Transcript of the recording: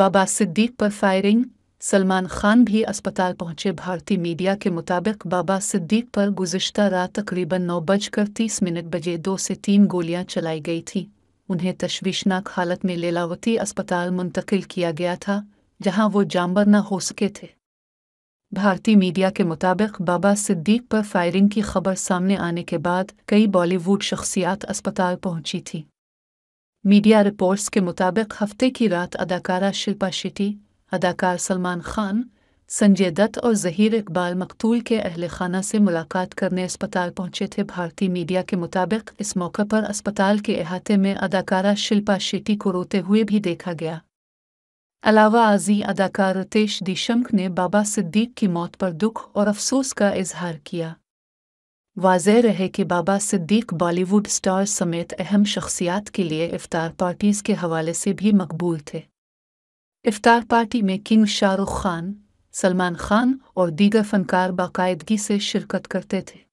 बाबा सिद्दीक पर फायरिंग सलमान खान भी अस्पताल पहुंचे भारतीय मीडिया के मुताबिक बाबा सिद्दीक पर गुजशत रात तकरीबन नौ बजकर तीस मिनट बजे दो से तीन गोलियां चलाई गई थी उन्हें तशवीशनाक हालत में लेलावती अस्पताल मुंतकिल किया गया था जहां वो जामबर न हो सके थे भारतीय मीडिया के मुताबिक बाबा सिद्दीक पर फायरिंग की खबर सामने आने के बाद कई बॉलीवुड शख्सियात अस्पताल पहुंची थी मीडिया रिपोर्ट्स के मुताबिक हफ्ते की रात अदाकारा शिल्पा शेट्टी अदाकार सलमान खान संजय दत्त और जहीर इकबाल मकतूल के अहल खाना से मुलाकात करने अस्पताल पहुंचे थे भारतीय मीडिया के मुताबिक इस मौके पर अस्पताल के अहाते में अदाकारा शिल्पा शेट्टी को रोते हुए भी देखा गया अलावा आजी अदाकार रितेश दिशंक ने बाबा सिद्दीक की मौत पर दुख और अफसोस का इजहार किया वाजह रहे कि बाबा सिद्दीक बॉलीवुड स्टार समेत अहम शख्सियात के लिए इफ्तार पार्टीज़ के हवाले से भी मकबूल थे इफ्तार पार्टी में किंग शाहरुख खान सलमान खान और दीगर फनकार बाकायदगी से शिरकत करते थे